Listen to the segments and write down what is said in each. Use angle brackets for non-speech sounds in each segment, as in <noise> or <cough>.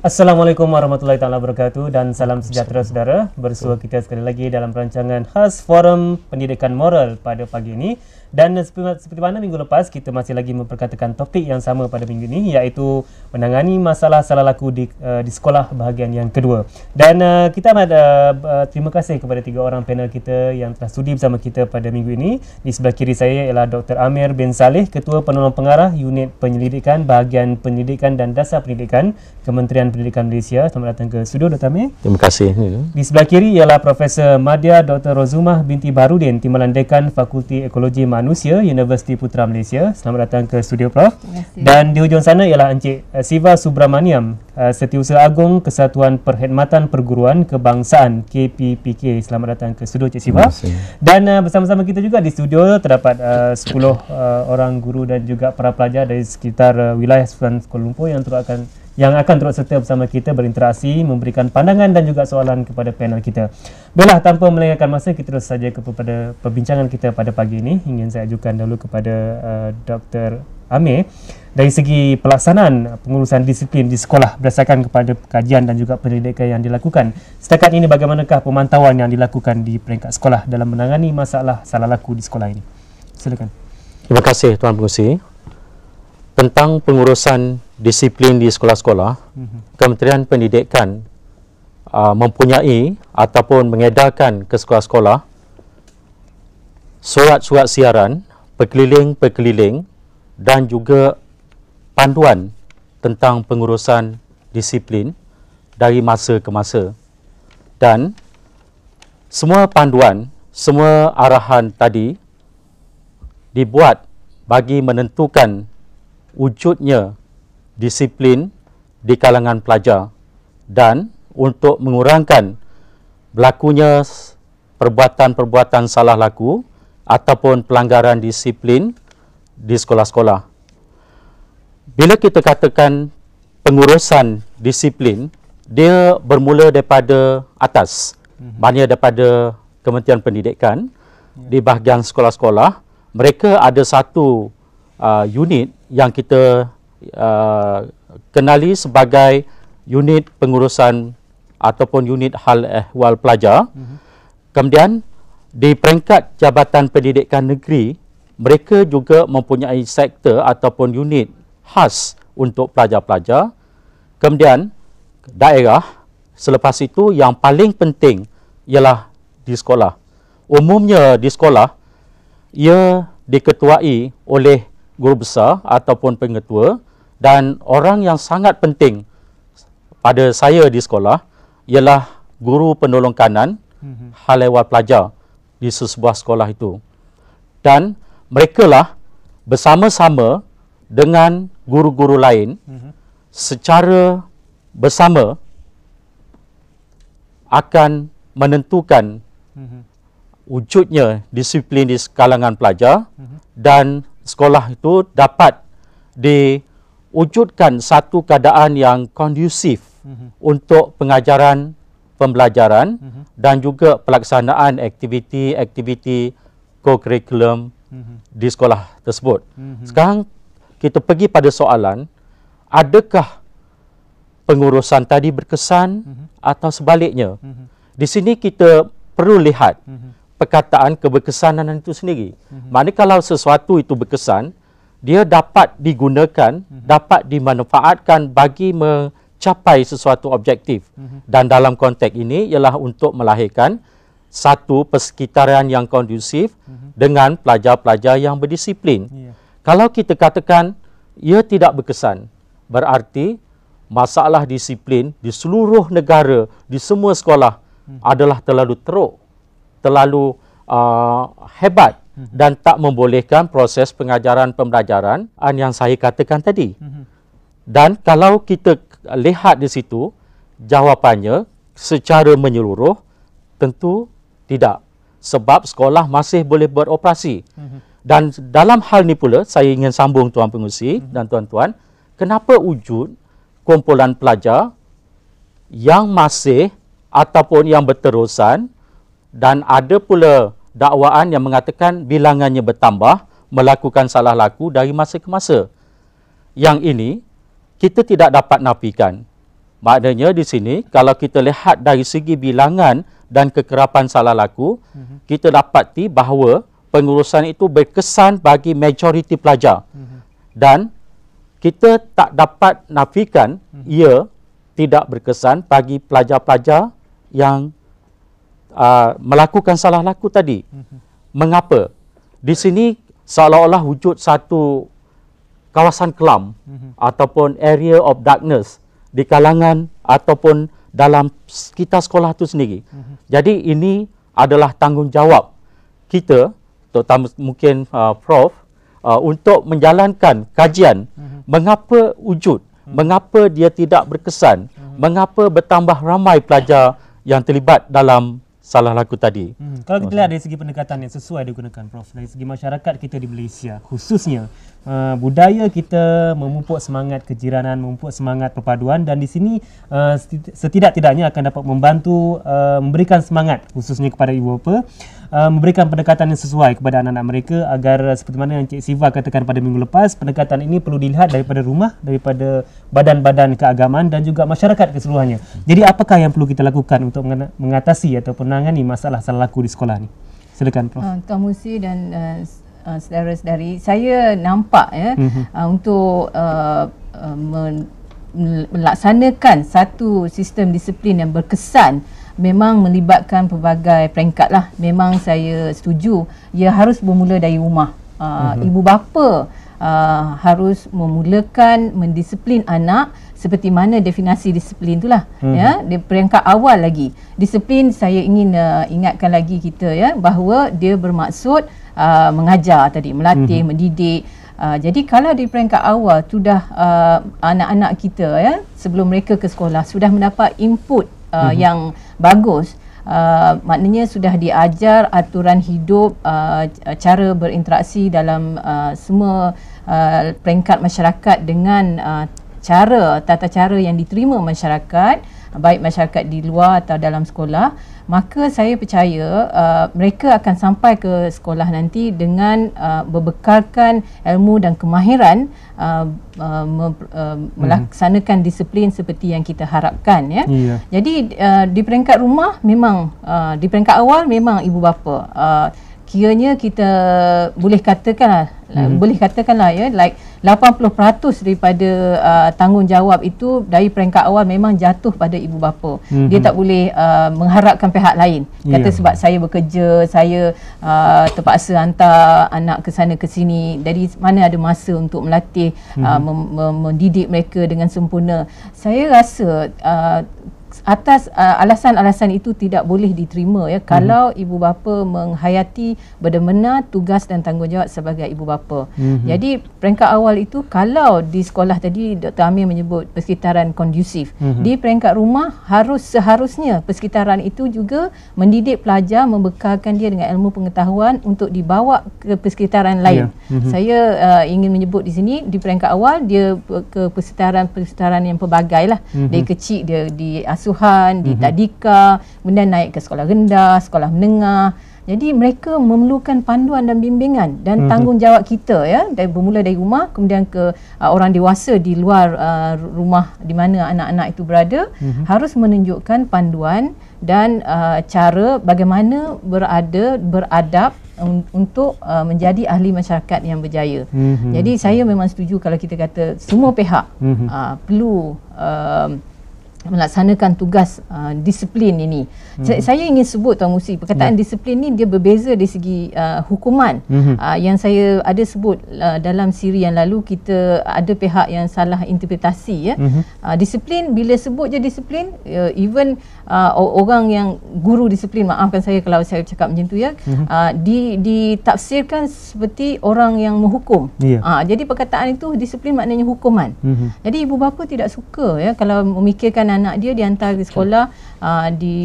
Assalamualaikum warahmatullahi taala wabarakatuh dan salam sejahtera saudara. Bersua kita sekali lagi dalam rancangan khas Forum Pendidikan Moral pada pagi ini. Dan seperti, seperti mana minggu lepas kita masih lagi memperkatakan topik yang sama pada minggu ini iaitu menangani masalah salah laku di uh, di sekolah bahagian yang kedua. Dan uh, kita amat uh, terima kasih kepada tiga orang panel kita yang telah studi bersama kita pada minggu ini. Di sebelah kiri saya ialah Dr. Amir bin Saleh, Ketua Penolong Pengarah Unit Penyelidikan Bahagian Penyelidikan dan Dasar Penyelidikan Kementerian Pendidikan Malaysia. Selamat datang ke studio Dr. Amir. Terima kasih. Ya. Di sebelah kiri ialah Profesor Madya Dr. Rozumah binti Barudin, Timbalan Dekan Fakulti Ekologi Mahathir Manusia Universiti Putra Malaysia. Selamat datang ke studio Prof. Dan di hujung sana ialah Encik eh, Siva Subramaniam, eh, Setiausaha Agung Kesatuan Perkhidmatan Perguruan Kebangsaan KPPK. Selamat datang ke studio Cik Siva. Dan uh, bersama-sama kita juga di studio terdapat uh, 10 uh, orang guru dan juga para pelajar dari sekitar uh, wilayah Sultan Kuala Lumpur yang terus akan yang akan terus serta bersama kita berinteraksi, memberikan pandangan dan juga soalan kepada panel kita. Baiklah, tanpa melengahkan masa, kita terus saja kepada perbincangan kita pada pagi ini. Ingin saya ajukan dahulu kepada uh, eh, Dr. Amir dari segi pelaksanaan pengurusan disiplin di sekolah berdasarkan kepada kajian dan juga penyelidikan yang dilakukan. Setakat ini bagaimanakah pemantauan yang dilakukan di peringkat sekolah dalam menangani masalah salah laku di sekolah ini? Silakan. Terima kasih Tuan Pengurusi. Tentang pengurusan disiplin di sekolah-sekolah, mm-hmm. Kementerian Pendidikan uh, mempunyai ataupun mengedarkan ke sekolah-sekolah surat-surat siaran berkeliling-berkeliling dan juga panduan tentang pengurusan disiplin dari masa ke masa. Dan semua panduan, semua arahan tadi dibuat bagi menentukan wujudnya disiplin di kalangan pelajar dan untuk mengurangkan berlakunya perbuatan-perbuatan salah laku ataupun pelanggaran disiplin di sekolah-sekolah. Bila kita katakan pengurusan disiplin, dia bermula daripada atas, banyak mhm. daripada Kementerian Pendidikan ya. di bahagian sekolah-sekolah. Mereka ada satu uh, unit yang kita uh, kenali sebagai unit pengurusan ataupun unit hal ehwal pelajar. Mm-hmm. Kemudian di peringkat Jabatan Pendidikan Negeri, mereka juga mempunyai sektor ataupun unit khas untuk pelajar-pelajar. Kemudian daerah, selepas itu yang paling penting ialah di sekolah. Umumnya di sekolah, ia diketuai oleh guru besar ataupun pengetua dan orang yang sangat penting pada saya di sekolah ialah guru penolong kanan mhm. hal lewat pelajar di sebuah sekolah itu dan mereka lah bersama-sama dengan guru-guru lain mhm. secara bersama akan menentukan mhm. wujudnya disiplin di kalangan pelajar dan sekolah itu dapat di wujudkan satu keadaan yang kondusif mm-hmm. untuk pengajaran, pembelajaran mm-hmm. dan juga pelaksanaan aktiviti-aktiviti co-curriculum mm-hmm. di sekolah tersebut. Mm-hmm. Sekarang kita pergi pada soalan, adakah pengurusan tadi berkesan mm-hmm. atau sebaliknya? Mm-hmm. Di sini kita perlu lihat mm-hmm. perkataan keberkesanan itu sendiri. Mm-hmm. Manakala sesuatu itu berkesan, dia dapat digunakan, mm-hmm. dapat dimanfaatkan bagi mencapai sesuatu objektif. Mm-hmm. Dan dalam konteks ini ialah untuk melahirkan satu persekitaran yang kondusif mm-hmm. dengan pelajar-pelajar yang berdisiplin. Yeah. Kalau kita katakan ia tidak berkesan, berarti masalah disiplin di seluruh negara, di semua sekolah mm-hmm. adalah terlalu teruk, terlalu uh, hebat Mhm. dan tak membolehkan proses pengajaran pembelajaran yang saya katakan tadi. Mhm. Dan kalau kita lihat di situ, jawapannya secara menyeluruh tentu tidak sebab sekolah masih boleh beroperasi. Mhm. Dan dalam hal ini pula saya ingin sambung tuan pengerusi dan tuan-tuan, kenapa wujud kumpulan pelajar yang masih ataupun yang berterusan dan ada pula dakwaan yang mengatakan bilangannya bertambah melakukan salah laku dari masa ke masa. Yang ini kita tidak dapat nafikan. Maknanya di sini kalau kita lihat dari segi bilangan dan kekerapan salah laku, mm-hmm. kita dapati bahawa pengurusan itu berkesan bagi majoriti pelajar. Mm-hmm. Dan kita tak dapat nafikan mm-hmm. ia tidak berkesan bagi pelajar-pelajar yang uh, melakukan salah laku tadi. Mengapa? Di sini seolah-olah wujud satu kawasan kelam ataupun area of darkness di kalangan ataupun dalam sekitar sekolah itu sendiri. Jadi ini adalah tanggungjawab kita, terutama mungkin uh, Prof, uh, untuk menjalankan kajian mengapa wujud, mengapa dia tidak berkesan, mengapa bertambah ramai pelajar yang terlibat dalam salah laku tadi. Hmm. Kalau kita lihat dari segi pendekatan yang sesuai digunakan Prof, dari segi masyarakat kita di Malaysia khususnya uh, budaya kita memupuk semangat kejiranan, memupuk semangat perpaduan dan di sini uh, setidak-tidaknya akan dapat membantu uh, memberikan semangat khususnya kepada ibu bapa. Uh, memberikan pendekatan yang sesuai kepada anak-anak mereka agar seperti mana yang Cik Siva katakan pada minggu lepas, pendekatan ini perlu dilihat daripada rumah, daripada badan-badan keagamaan dan juga masyarakat keseluruhannya. Jadi apakah yang perlu kita lakukan untuk mengatasi atau menangani masalah salah laku di sekolah ini? Silakan Prof. Uh, Tuan Musi dan uh, uh, saudara-saudari, saya nampak ya uh-huh. untuk uh, uh melaksanakan satu sistem disiplin yang berkesan memang melibatkan pelbagai peringkat lah. Memang saya setuju ia harus bermula dari rumah. Uh, uh-huh. Ibu bapa uh, harus memulakan mendisiplin anak seperti mana definasi disiplin itulah uh-huh. Mhm. ya di peringkat awal lagi. Disiplin saya ingin uh, ingatkan lagi kita ya bahawa dia bermaksud uh, mengajar tadi, melatih, uh-huh. mendidik Uh, jadi kalau di peringkat awal sudah uh, anak-anak kita ya sebelum mereka ke sekolah sudah mendapat input uh, mm-hmm. yang bagus. Uh, maknanya sudah diajar aturan hidup uh, uh, cara berinteraksi dalam uh, semua uh, peringkat masyarakat dengan uh, cara tata cara yang diterima masyarakat baik masyarakat di luar atau dalam sekolah uh, maka saya percaya uh, mereka akan sampai ke sekolah nanti dengan uh, berbekalkan ilmu dan kemahiran uh, uh, me- uh, melaksanakan hmm. disiplin seperti yang kita harapkan ya. Yeah. Jadi uh, di peringkat rumah memang uh, di peringkat awal memang ibu bapa uh, kiranya kita boleh katakanlah hmm. boleh katakanlah ya like 80% daripada uh, tanggungjawab itu dari peringkat awal memang jatuh pada ibu bapa. Mm-hmm. Dia tak boleh uh, mengharapkan pihak lain. Ya. Kata yeah. sebab saya bekerja, saya uh, terpaksa hantar anak ke sana ke sini. Jadi mana ada masa untuk melatih, mm-hmm. uh, mhm. mem- mem- mendidik mereka dengan sempurna. Saya rasa uh, atas uh, alasan-alasan itu tidak boleh diterima ya hmm. kalau mm-hmm. ibu bapa menghayati benar tugas dan tanggungjawab sebagai ibu bapa. Mm-hmm. Jadi peringkat awal itu kalau di sekolah tadi Dr. Amir menyebut persekitaran kondusif. Mm-hmm. Di peringkat rumah harus seharusnya persekitaran itu juga mendidik pelajar membekalkan dia dengan ilmu pengetahuan untuk dibawa ke persekitaran lain. Yeah. Mm-hmm. Saya uh, ingin menyebut di sini di peringkat awal dia ke persekitaran-persekitaran yang pelbagailah. Mm-hmm. Dari kecil dia di asuhan, mhm. di tadika, kemudian naik ke sekolah rendah, sekolah menengah. Jadi mereka memerlukan panduan dan bimbingan dan hmm. tanggungjawab kita ya dari bermula dari rumah kemudian ke uh, orang dewasa di luar uh, rumah di mana anak-anak itu berada hmm. harus menunjukkan panduan dan uh, cara bagaimana berada beradab un- untuk uh, menjadi ahli masyarakat yang berjaya. Hmm. Jadi saya memang setuju kalau kita kata semua pihak hmm. uh, perlu uh, melaksanakan tugas uh, disiplin ini. Hmm. Saya, ingin sebut tuan Musi, perkataan ya. disiplin ini dia berbeza dari segi uh, hukuman. Hmm. Uh, yang saya ada sebut uh, dalam siri yang lalu kita ada pihak yang salah interpretasi ya. Hmm. Uh, disiplin bila sebut je disiplin uh, even uh, orang yang guru disiplin maafkan saya kalau saya cakap macam tu ya. Hmm. Uh, di ditafsirkan seperti orang yang menghukum. Ya. Uh, jadi perkataan itu disiplin maknanya hukuman. Hmm. Jadi ibu bapa tidak suka ya kalau memikirkan anak dia dihantar ke sekolah uh, di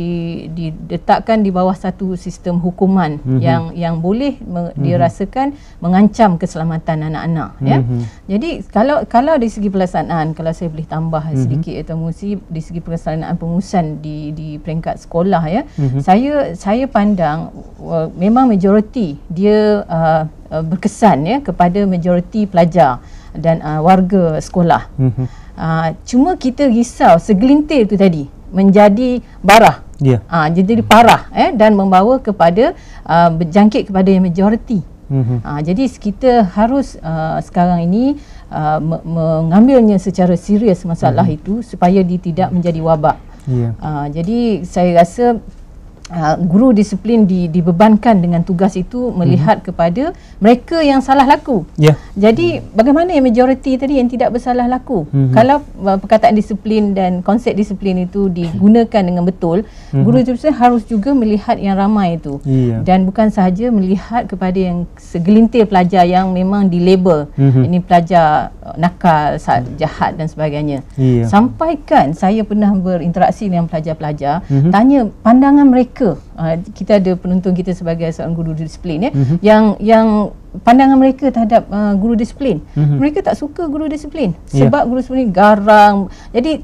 diletakkan di bawah satu sistem hukuman mm-hmm. yang yang boleh me- mm-hmm. dirasakan mengancam keselamatan anak-anak mm-hmm. ya. Mhm. Jadi kalau kalau dari segi pelaksanaan kalau saya boleh tambah mm-hmm. sedikit atau mesti di segi pelaksanaan pengurusan di di peringkat sekolah ya. Mm-hmm. Saya saya pandang uh, memang majoriti dia uh, uh, berkesan ya kepada majoriti pelajar dan uh, warga sekolah. Mm-hmm. Ah, cuma kita risau segelintir tu tadi menjadi barah yeah. Ya. uh, jadi hmm. parah eh, dan membawa kepada uh, berjangkit kepada yang majoriti hmm uh, jadi kita harus uh, sekarang ini uh, me- mengambilnya secara serius masalah hmm itu supaya dia tidak menjadi wabak yeah. Ya. uh, jadi saya rasa uh, guru disiplin di, dibebankan dengan tugas itu melihat mm-hmm. kepada mereka yang salah laku. Yeah. Jadi bagaimana yang majoriti tadi yang tidak bersalah laku? Mm-hmm. Kalau uh, perkataan disiplin dan konsep disiplin itu digunakan dengan betul, mm-hmm. guru disiplin harus juga melihat yang ramai itu. Yeah. Dan bukan sahaja melihat kepada yang segelintir pelajar yang memang dilabel mm-hmm. ini pelajar uh, nakal, jahat dan sebagainya. Yeah. Sampaikan saya pernah berinteraksi dengan pelajar-pelajar, mm-hmm. tanya pandangan mereka mereka uh, kita ada penuntun kita sebagai seorang guru disiplin ya mm-hmm. yang yang pandangan mereka terhadap uh, guru disiplin mm-hmm. mereka tak suka guru disiplin ya. sebab yeah. guru disiplin garang jadi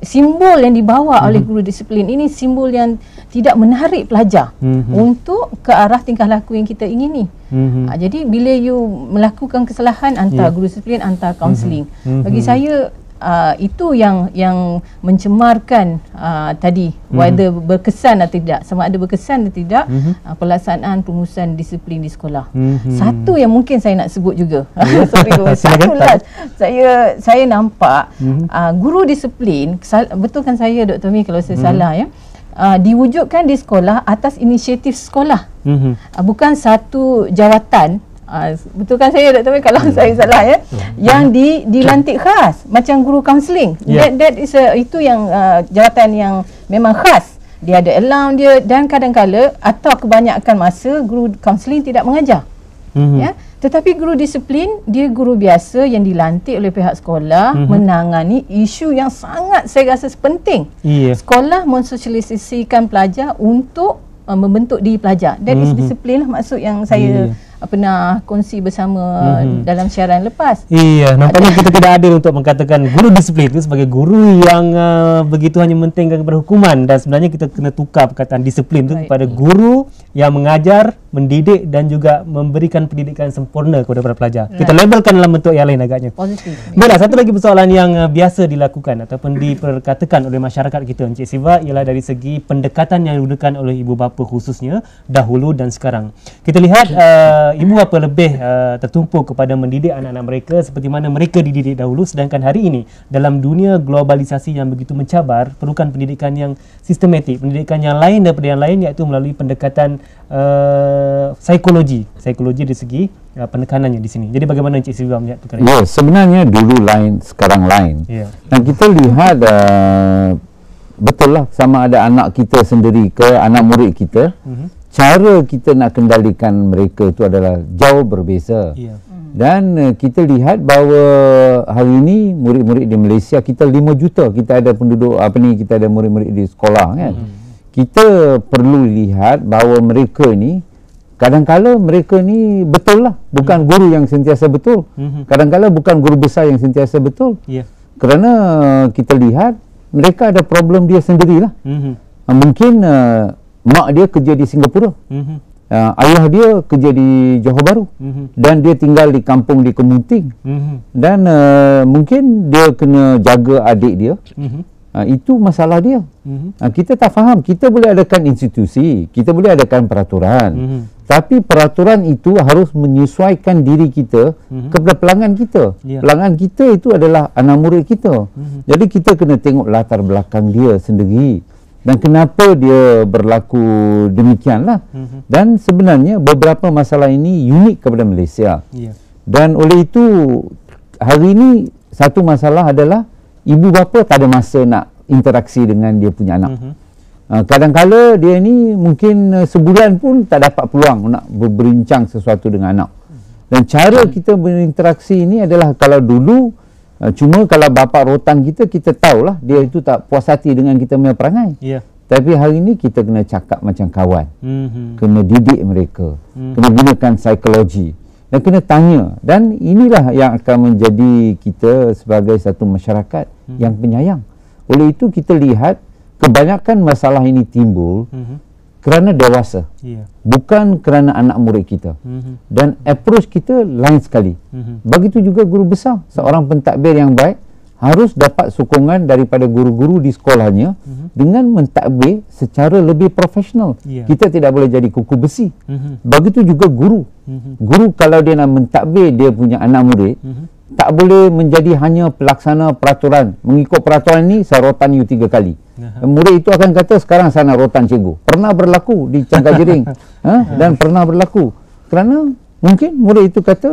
simbol yang dibawa mm-hmm. oleh guru disiplin ini simbol yang tidak menarik pelajar mm-hmm. untuk ke arah tingkah laku yang kita ingini. Mm-hmm. jadi bila you melakukan kesalahan antara ya. yeah. guru disiplin antara kaunseling mm-hmm. Mhm. bagi saya uh, itu yang yang mencemarkan uh, tadi hmm. whether berkesan atau tidak sama ada berkesan atau tidak hmm. uh, pelaksanaan pengurusan disiplin di sekolah hmm. satu yang mungkin saya nak sebut juga ya. <laughs> sorry <laughs> satu last saya saya nampak hmm. uh, guru disiplin sal- betulkan saya Dr. Mi kalau saya hmm. salah ya Uh, diwujudkan di sekolah atas inisiatif sekolah. Mm-hmm. Uh, bukan satu jawatan Ah, Betul kan saya Dr. Mei kalau hmm. saya salah ya hmm. yang di dilantik khas macam guru counseling yeah. that that is a, itu yang uh, jawatan yang memang khas dia ada allow dia dan kadangkala atau kebanyakan masa guru counseling tidak mengajar hmm. ya tetapi guru disiplin dia guru biasa yang dilantik oleh pihak sekolah hmm. menangani isu yang sangat saya rasa penting yeah. sekolah mensosialisasikan pelajar untuk uh, membentuk diri pelajar that hmm. is discipline lah maksud yang saya yeah pernah kongsi bersama mm-hmm. dalam siaran lepas. Iya, nampaknya ada. kita tidak adil untuk mengatakan guru disiplin itu sebagai guru yang uh, begitu hanya mementingkan kepada hukuman dan sebenarnya kita kena tukar perkataan disiplin itu kepada guru yang mengajar, mendidik dan juga memberikan pendidikan sempurna kepada para pelajar. Right. Kita labelkan dalam bentuk yang lain agaknya. Positif. Baiklah, satu lagi persoalan yang uh, biasa dilakukan ataupun diperkatakan oleh masyarakat kita Encik Siva ialah dari segi pendekatan yang digunakan oleh ibu bapa khususnya dahulu dan sekarang. Kita lihat uh, uh, ibu bapa lebih uh, tertumpu kepada mendidik anak-anak mereka seperti mana mereka dididik dahulu sedangkan hari ini dalam dunia globalisasi yang begitu mencabar perlukan pendidikan yang sistematik pendidikan yang lain daripada yang lain iaitu melalui pendekatan uh, psikologi psikologi dari segi uh, penekanannya di sini jadi bagaimana Encik Silva melihat perkara ini ya, sebenarnya dulu lain sekarang lain ya. dan kita lihat uh, betul lah sama ada anak kita sendiri ke anak murid kita uh-huh cara kita nak kendalikan mereka itu adalah jauh berbeza. Yeah. Hmm. Dan uh, kita lihat bahawa hari ini murid-murid di Malaysia kita 5 juta kita ada penduduk apa ni kita ada murid-murid di sekolah kan. Mm. Kita perlu lihat bahawa mereka ni kadang-kadang mereka ni betul lah bukan mm. guru yang sentiasa betul. Mm-hmm. Kadang-kadang bukan guru besar yang sentiasa betul. Yeah. Kerana eh, kita lihat mereka ada problem dia sendirilah. hmm mungkin uh, mak dia kerja di Singapura. Mm-hmm. Uh, ayah dia kerja di Johor Bahru. Mm-hmm. Dan dia tinggal di kampung di Kemunting. Mm-hmm. Dan uh, mungkin dia kena jaga adik dia. Mm-hmm. Uh, itu masalah dia. Mm-hmm. Uh, kita tak faham. Kita boleh adakan institusi. Kita boleh adakan peraturan. Mm-hmm. Tapi peraturan itu harus menyesuaikan diri kita mm-hmm. kepada pelanggan kita. Yeah. Pelanggan kita itu adalah anak murid kita. Mm-hmm. Jadi kita kena tengok latar belakang dia sendiri dan kenapa dia berlaku demikianlah mm-hmm. dan sebenarnya beberapa masalah ini unik kepada Malaysia yeah. dan oleh itu hari ini satu masalah adalah ibu bapa tak ada masa nak interaksi dengan dia punya anak mm-hmm. Ah, kadang kala dia ni mungkin eh, sebulan pun tak dapat peluang nak berbincang sesuatu dengan anak mhm. dan cara kita berinteraksi ini adalah kalau dulu Ah, cuma kalau bapa rotan kita kita tahulah dia itu tak puas hati dengan kita punya perangai. Ya. Yeah. Tapi hari ini kita kena cakap macam kawan. Mm -hmm. Kena didik mereka. Mm -hmm. Kena gunakan psikologi. Dan kena tanya. Dan inilah yang akan menjadi kita sebagai satu masyarakat mm -hmm. yang penyayang. Oleh itu kita lihat kebanyakan masalah ini timbul mm -hmm kerana dewasa yeah. bukan kerana anak murid kita mm-hmm. dan approach kita lain sekali mm-hmm. begitu juga guru besar seorang pentadbir yang baik harus dapat sokongan daripada guru-guru di sekolahnya mm-hmm. dengan mentadbir secara lebih profesional yeah. kita tidak boleh jadi kuku besi mm-hmm. begitu juga guru mm-hmm. guru kalau dia nak mentadbir dia punya anak murid mm-hmm. Tak boleh menjadi hanya pelaksana peraturan. Mengikut peraturan ini, saya rotan you tiga kali. Yeah. Murid itu akan kata sekarang sana rotan cikgu. Pernah berlaku di Cangka Jering. <laughs> ha? Dan pernah berlaku. Kerana mungkin murid itu kata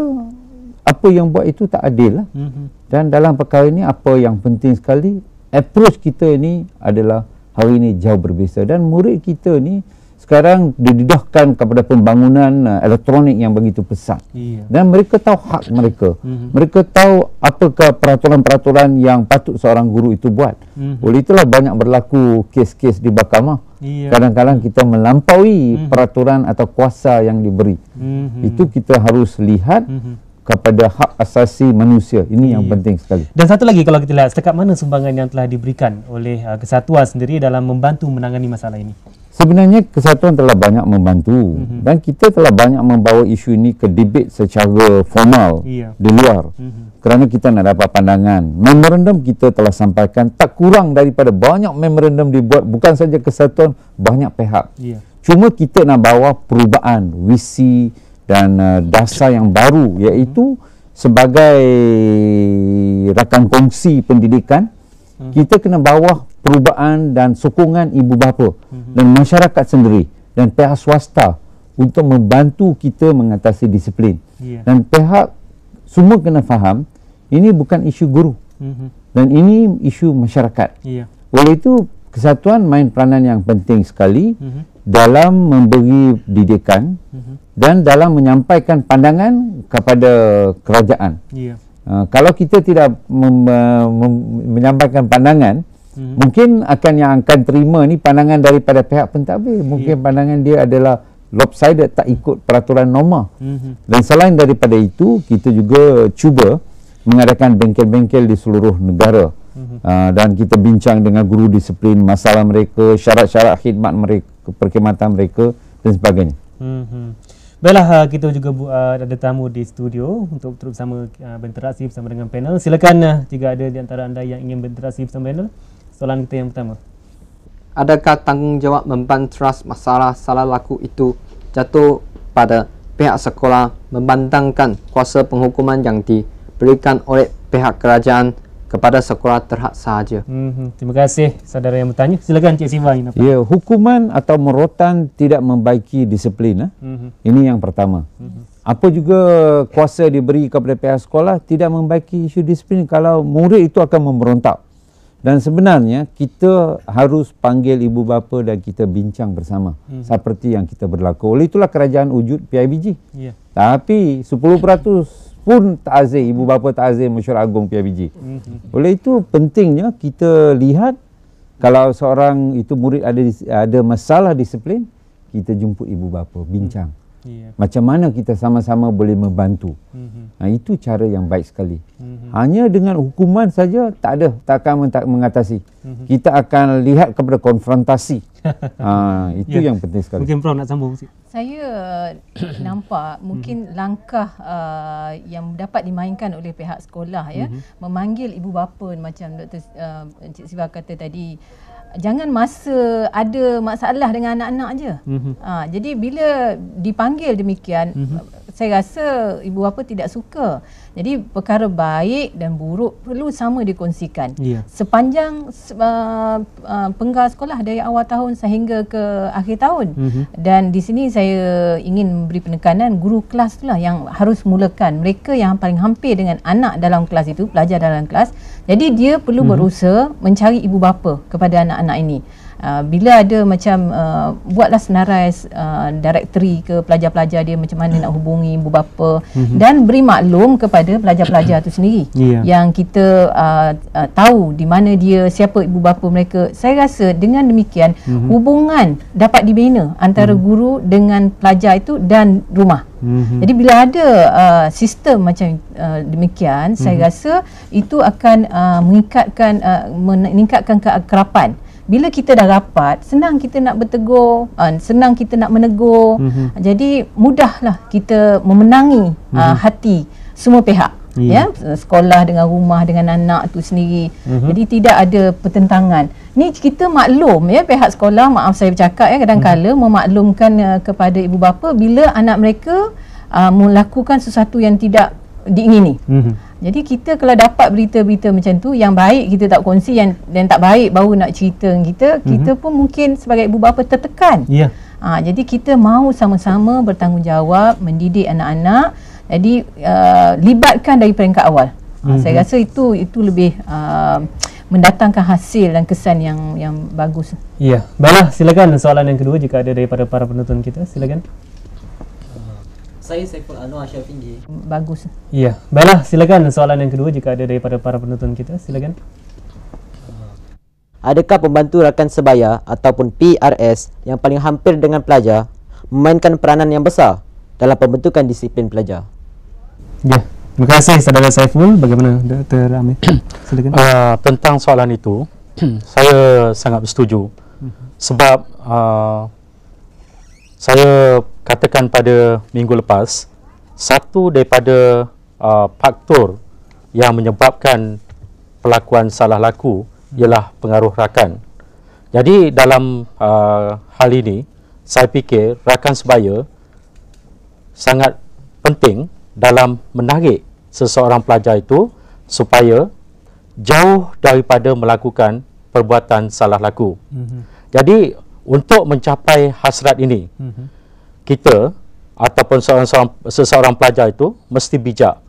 apa yang buat itu tak adil. Lah. Mhm. Dan dalam perkara ini apa yang penting sekali approach kita ini adalah hari ini jauh berbeza. Dan murid kita ini sekarang didedahkan kepada pembangunan uh, elektronik yang begitu pesat. Yeah. Dan mereka tahu hak mereka. Mm -hmm. Mereka tahu apakah peraturan-peraturan yang patut seorang guru itu buat. Mm -hmm. Oleh itulah banyak berlaku kes-kes di mahkamah. Kadang-kadang yeah. kita melampaui mm -hmm. peraturan atau kuasa yang diberi. Mm -hmm. Itu kita harus lihat. Mm -hmm kepada hak asasi manusia. Ini yang penting sekali. Dan satu lagi kalau kita lihat, setakat mana sumbangan yang telah diberikan oleh uh, kesatuan sendiri dalam membantu menangani masalah ini? sebenarnya kesatuan telah banyak membantu mm -hmm. dan kita telah banyak membawa isu ini ke debate secara formal yeah. di luar mm -hmm. kerana kita nak dapat pandangan memorandum kita telah sampaikan tak kurang daripada banyak memorandum dibuat bukan saja kesatuan banyak pihak yeah. cuma kita nak bawa perubahan visi dan uh, dasar yang baru mhm. iaitu mm -hmm. sebagai rakan kongsi pendidikan mm hmm. kita kena bawah perubahan dan sokongan ibu bapa hmm. dan masyarakat sendiri dan pihak swasta untuk membantu kita mengatasi disiplin. Yeah. Dan pihak semua kena faham ini bukan isu guru. Hmm. Dan ini isu masyarakat. Yeah. Oleh itu kesatuan main peranan yang penting sekali hmm. dalam memberi didikan hmm. dan dalam menyampaikan pandangan kepada kerajaan. Yeah. Ah, kalau kita tidak mem, mem, menyampaikan pandangan hmm. mungkin akan yang akan terima ni pandangan daripada pihak pentadbir mungkin yeah. pandangan dia adalah lopsided tak ikut peraturan norma hmm. dan selain daripada itu kita juga cuba mengadakan bengkel-bengkel di seluruh negara Uh, dan kita bincang dengan guru disiplin masalah mereka syarat-syarat khidmat mereka perkhidmatan mereka dan sebagainya. Mm-hmm. Baiklah, uh, kita juga uh, ada tamu di studio untuk terus bersama uh, berinteraksi bersama dengan panel. Silakan jika ada di antara anda yang ingin berinteraksi bersama panel. Soalan kita yang pertama. Adakah tanggungjawab memban trust masalah salah laku itu jatuh pada pihak sekolah membantangkan kuasa penghukuman yang diberikan oleh pihak kerajaan kepada sekolah terhad sahaja. Hmm, terima kasih saudara yang bertanya. Silakan Cik Siva. Ya, hukuman atau merotan tidak membaiki disiplin. Eh? Hmm. Ini yang pertama. Hmm. Apa juga kuasa diberi kepada pihak sekolah tidak membaiki isu disiplin kalau murid itu akan memberontak. Dan sebenarnya kita harus panggil ibu bapa dan kita bincang bersama. Hmm. Seperti yang kita berlaku. Oleh itulah kerajaan wujud PIBG. Yeah. Tapi 10% pun tak takzir ibu bapa tak takzir mesyuarat agung PIBG. Mhm. Oleh itu pentingnya kita lihat kalau seorang itu murid ada ada masalah disiplin, kita jumpuk ibu bapa bincang. Mhm. Macam mana kita sama-sama boleh membantu. Nah mhm. ha, itu cara yang baik sekali. Hanya dengan hukuman saja tak ada tak akan mengatasi. Kita akan lihat kepada konfrontasi ha, <laughs> itu ya. yang penting sekali. Mungkin Prof nak sambung sikit. Saya eh, <clears throat> nampak mungkin hmm. langkah uh, yang dapat dimainkan oleh pihak sekolah ya, uh-huh. memanggil ibu bapa macam Dr. Uh, ah, Cik Siva kata tadi jangan masa ada masalah dengan anak-anak aje. Uh-huh. Hmm. Ha, jadi bila dipanggil demikian uh-huh saya rasa ibu bapa tidak suka. Jadi perkara baik dan buruk perlu sama dikongsikan. Yeah. Sepanjang uh, uh, penggal sekolah dari awal tahun sehingga ke akhir tahun. Mm-hmm. Dan di sini saya ingin beri penekanan guru kelas itulah yang harus mulakan. Mereka yang paling hampir dengan anak dalam kelas itu, pelajar dalam kelas. Jadi dia perlu mm-hmm. berusaha mencari ibu bapa kepada anak-anak ini. Ah, bila ada macam uh, buatlah senarai uh, ah, directory ke pelajar-pelajar dia macam mana nak hubungi ibu bapa mhm. dan beri maklum kepada pelajar-pelajar tu sendiri yeah. yang kita uh, uh, tahu di mana dia siapa ibu bapa mereka saya rasa dengan demikian mhm. hubungan dapat dibina antara mhm. guru dengan pelajar itu dan rumah Mm-hmm. Jadi bila ada uh, sistem macam uh, demikian mm-hmm. saya rasa itu akan uh, mengikatkan uh, meningkatkan keakraban. mm bila kita dah rapat senang kita nak bertegur uh, senang kita nak menegur mm-hmm. jadi mudahlah kita memenangi mm-hmm. uh, mhm. hati semua pihak yeah. ya sekolah dengan rumah dengan anak tu sendiri mm-hmm. jadi tidak ada pertentangan ni kita maklum ya pihak sekolah maaf saya bercakap ya kadang-kala mm-hmm. memaklumkan uh, kepada ibu bapa bila anak mereka uh, melakukan sesuatu yang tidak diingini mm-hmm. Jadi kita kalau dapat berita-berita macam tu yang baik kita tak kongsi yang dan tak baik baru nak cerita dengan kita, mm-hmm. kita pun mungkin sebagai ibu bapa tertekan. Yeah. Ha, jadi kita mau sama-sama bertanggungjawab mendidik anak-anak. Jadi uh, libatkan dari peringkat awal. mm-hmm. saya rasa itu itu lebih uh, mendatangkan hasil dan kesan yang yang bagus. Ya. Yeah. Baiklah, silakan soalan yang kedua jika ada daripada para penonton kita, silakan. mm saya Saiful Anwar Syafingi. Bagus. Ya. Yeah. Baiklah, silakan soalan yang kedua jika ada daripada para penonton kita. Silakan. Adakah pembantu rakan sebaya ataupun PRS yang paling hampir dengan pelajar memainkan peranan yang besar dalam pembentukan disiplin pelajar? Ya. Yeah. Terima kasih saudara Saiful. Bagaimana Dr. Amir? <clears throat> silakan. Uh, tentang soalan itu, <clears throat> saya sangat setuju. Mhm. Sebab uh, saya katakan pada minggu lepas satu daripada uh, faktor yang menyebabkan pelakuan salah laku ialah pengaruh rakan. Jadi dalam uh, hal ini saya fikir rakan sebaya sangat penting dalam menarik seseorang pelajar itu supaya jauh daripada melakukan perbuatan salah laku. Mm-hmm. Jadi untuk mencapai hasrat ini mm-hmm kita ataupun seorang seseorang pelajar itu mesti bijak.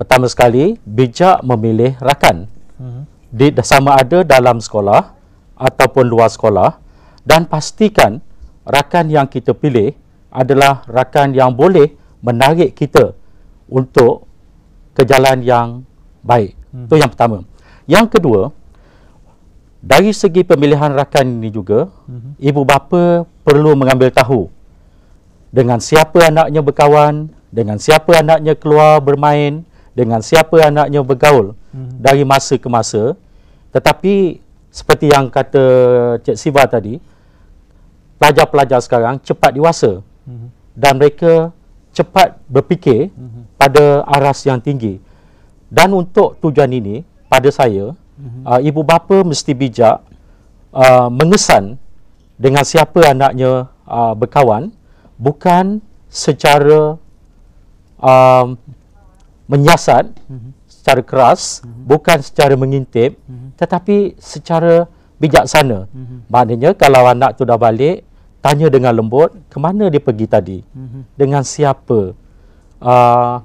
Pertama sekali, bijak memilih rakan. Mhm. Di, sama ada dalam sekolah ataupun luar sekolah dan pastikan rakan yang kita pilih adalah rakan yang boleh menarik kita untuk ke jalan yang baik. Mhm. Itu yang pertama. Yang kedua, dari segi pemilihan rakan ini juga, hmm. ibu bapa perlu mengambil tahu dengan siapa anaknya berkawan, dengan siapa anaknya keluar bermain, dengan siapa anaknya bergaul hmm. dari masa ke masa. Tetapi seperti yang kata Cik Siva tadi, pelajar-pelajar sekarang cepat dewasa hmm. dan mereka cepat berfikir hmm. pada aras yang tinggi. Dan untuk tujuan ini, pada saya, hmm. uh, ibu bapa mesti bijak uh, mengesan dengan siapa anaknya uh, berkawan hmm bukan secara um, menyiasat mm-hmm. secara keras mm-hmm. bukan secara mengintip mm-hmm. tetapi secara bijaksana mm-hmm. maknanya kalau anak tu dah balik tanya dengan lembut ke mana dia pergi tadi mm-hmm. dengan siapa uh,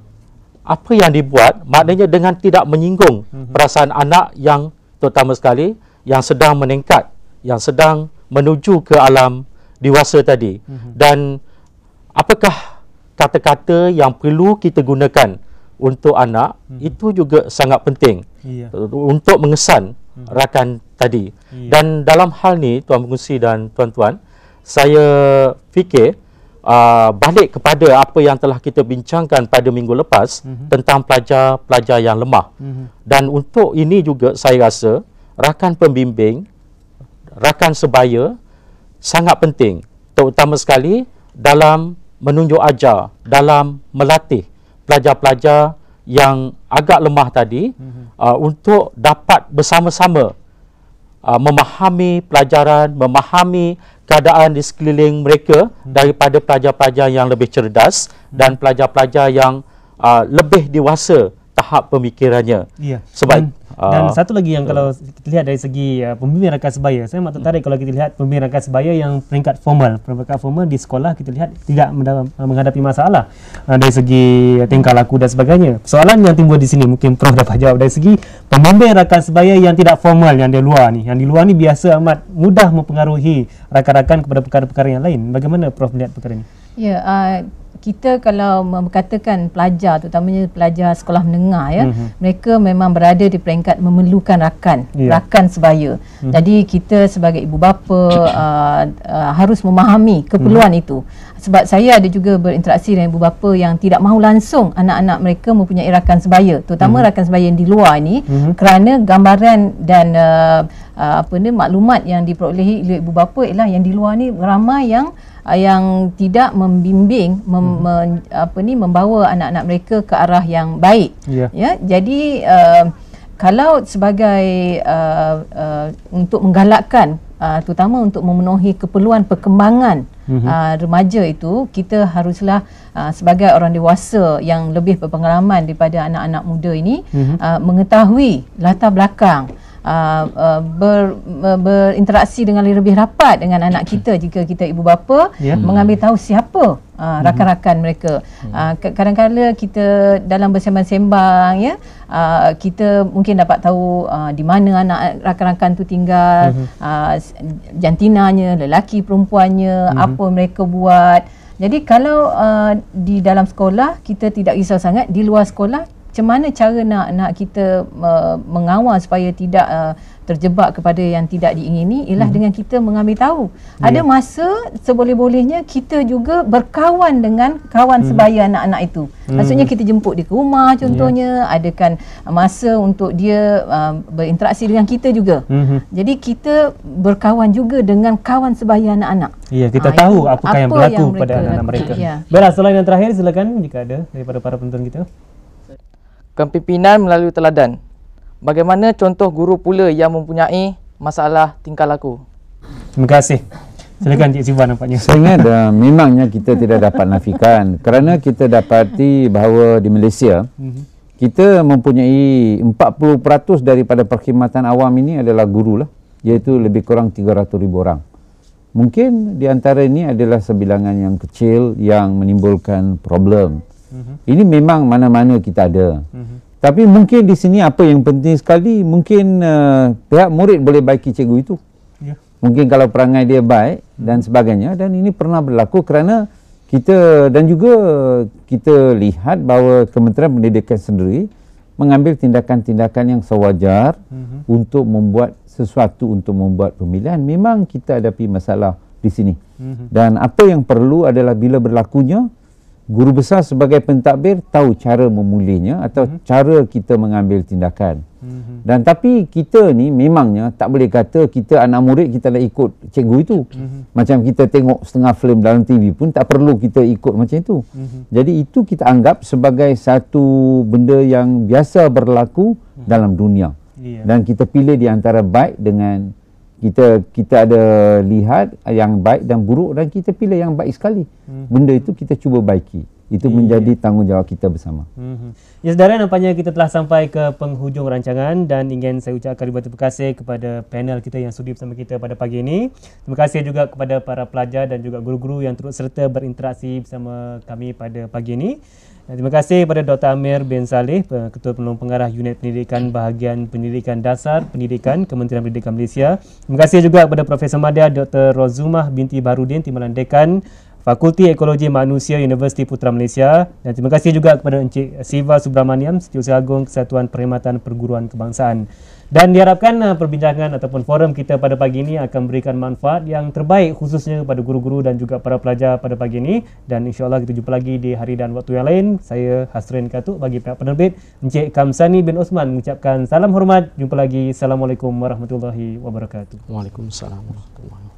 apa yang dibuat maknanya dengan tidak menyinggung mm-hmm. perasaan anak yang terutama sekali yang sedang meningkat yang sedang menuju ke alam dewasa tadi mm-hmm. dan apakah kata-kata yang perlu kita gunakan untuk anak hmm. itu juga sangat penting yeah. untuk mengesan hmm. rakan tadi yeah. dan dalam hal ni tuan pengusi dan tuan-tuan saya fikir Uh, balik kepada apa yang telah kita bincangkan pada minggu lepas mm-hmm. tentang pelajar-pelajar yang lemah mm-hmm. dan untuk ini juga saya rasa rakan pembimbing rakan sebaya sangat penting terutama sekali dalam menunjuk ajar dalam melatih pelajar-pelajar yang agak lemah tadi mm-hmm. uh, untuk dapat bersama-sama uh, memahami pelajaran, memahami keadaan di sekeliling mereka mm-hmm. daripada pelajar-pelajar yang lebih cerdas mm-hmm. dan pelajar-pelajar yang uh, lebih dewasa tahap pemikirannya. Yeah. Sebab mm-hmm. Dan uh, satu lagi yang betul. kalau kita lihat dari segi uh, pembimbing rakan sebaya, saya amat tertarik hmm. kalau kita lihat pembimbing rakan sebaya yang peringkat formal. Peringkat formal di sekolah kita lihat tidak menghadapi masalah uh, dari segi tingkah laku dan sebagainya. Soalan yang timbul di sini mungkin Prof dapat jawab dari segi pembimbing rakan sebaya yang tidak formal yang di luar ni. Yang di luar ni biasa amat mudah mempengaruhi rakan-rakan kepada perkara-perkara yang lain. Bagaimana Prof melihat perkara ini? Ya, yeah, uh, kita kalau mengatakan pelajar terutamanya pelajar sekolah menengah ya mm-hmm. mereka memang berada di peringkat memerlukan rakan yeah. rakan sebaya mm-hmm. jadi kita sebagai ibu bapa <clears throat> uh, uh, harus memahami keperluan mm-hmm. itu sebab saya ada juga berinteraksi dengan ibu bapa yang tidak mahu langsung anak-anak mereka mempunyai rakan sebaya terutama mm-hmm. rakan sebaya yang di luar ini mm-hmm. kerana gambaran dan uh, uh, apa ni maklumat yang diperolehi oleh ibu bapa ialah yang di luar ni ramai yang Ah, yang tidak membimbing mem, hmm. men, apa ni membawa anak-anak mereka ke arah yang baik yeah. ya jadi uh, kalau sebagai uh, uh, untuk menggalakkan uh, terutama untuk memenuhi keperluan perkembangan uh, remaja itu kita haruslah uh, sebagai orang dewasa yang lebih berpengalaman daripada anak-anak muda ini hmm. uh, mengetahui latar belakang Uh, uh, ber, uh, berinteraksi dengan lebih rapat dengan anak kita jika kita ibu bapa yeah. mengambil tahu siapa uh, mhm. rakan-rakan mereka. Mhm. Uh, kadang-kadang kita dalam bersembang-sembang ya uh, kita mungkin dapat tahu uh, di mana anak rakan-rakan itu tinggal, mhm. uh, jantinanya, lelaki perempuannya, uh-huh. apa mereka buat. Jadi kalau uh, di dalam sekolah kita tidak risau sangat, di luar sekolah macam mana cara nak nak kita uh, mengawal supaya tidak uh, terjebak kepada yang tidak diingini ialah hmm. dengan kita mengambil tahu. Yeah. Ada ya. masa seboleh-bolehnya kita juga berkawan dengan kawan hmm. sebaya anak-anak itu. Hmm. Maksudnya kita jemput dia ke rumah ya. contohnya, yeah. adakan masa untuk dia uh, berinteraksi dengan kita juga. Hmm. Jadi kita berkawan juga dengan kawan sebaya anak-anak. Ya, yeah, kita ha, tahu apa yang berlaku yang pada anak-anak mereka. Ya. Baiklah, selain yang terakhir silakan jika ada daripada para penonton kita kepimpinan melalui teladan. Bagaimana contoh guru pula yang mempunyai masalah tingkah laku? Terima kasih. Silakan Cik Sivan nampaknya. Saya ingat uh, memangnya kita tidak dapat nafikan kerana kita dapati bahawa di Malaysia mhm. kita mempunyai 40% daripada perkhidmatan awam ini adalah guru lah iaitu lebih kurang 300,000 orang. Mungkin di antara ini adalah sebilangan yang kecil yang menimbulkan problem. -hmm. Ini memang mana-mana kita ada. Mm -hmm. Tapi mungkin di sini apa yang penting sekali, mungkin uh, pihak murid boleh baiki cikgu itu. Yeah. Mungkin kalau perangai dia baik mm -hmm. dan sebagainya. Dan ini pernah berlaku kerana kita dan juga kita lihat bahawa Kementerian Pendidikan sendiri mengambil tindakan-tindakan yang sewajar mm -hmm. untuk membuat sesuatu untuk membuat pemilihan. Memang kita hadapi masalah di sini. Mm -hmm. Dan apa yang perlu adalah bila berlakunya, guru besar sebagai pentadbir tahu cara memulihnya atau hmm cara kita mengambil tindakan. hmm Dan tapi kita ni memangnya tak boleh kata kita anak murid kita nak ikut cikgu itu. hmm Macam kita tengok setengah filem dalam TV pun tak perlu kita ikut macam itu. hmm Jadi itu kita anggap sebagai satu benda yang biasa berlaku hmm dalam dunia. Yeah. Dan kita pilih di antara baik dengan kita kita ada lihat yang baik dan buruk dan kita pilih yang baik sekali. Hmm. Benda itu kita cuba baiki. Itu yeah. menjadi tanggungjawab kita bersama. Hmm. Ya saudara nampaknya kita telah sampai ke penghujung rancangan dan ingin saya ucapkan ribuan terima kasih kepada panel kita yang sudi bersama kita pada pagi ini. Terima kasih juga kepada para pelajar dan juga guru-guru yang turut serta berinteraksi bersama kami pada pagi ini. Terima kasih kepada Dr. Amir bin Saleh, Ketua Penolong Pengarah Unit Pendidikan Bahagian Pendidikan Dasar Pendidikan Kementerian Pendidikan Malaysia. Terima kasih juga kepada Profesor Madia Dr. Rozumah binti Barudin Timbalan Dekan Fakulti Ekologi Manusia Universiti Putra Malaysia dan terima kasih juga kepada Encik Siva Subramaniam, Setiausaha Agung Kesatuan Perkhidmatan Perguruan Kebangsaan. Dan diharapkan uh, perbincangan ataupun forum kita pada pagi ini akan memberikan manfaat yang terbaik khususnya kepada guru-guru dan juga para pelajar pada pagi ini. Dan insyaAllah kita jumpa lagi di hari dan waktu yang lain. Saya Hasrin Katuk bagi pihak penerbit Encik Kamsani bin Osman mengucapkan salam hormat. Jumpa lagi. Assalamualaikum warahmatullahi wabarakatuh. Waalaikumsalam warahmatullahi wabarakatuh.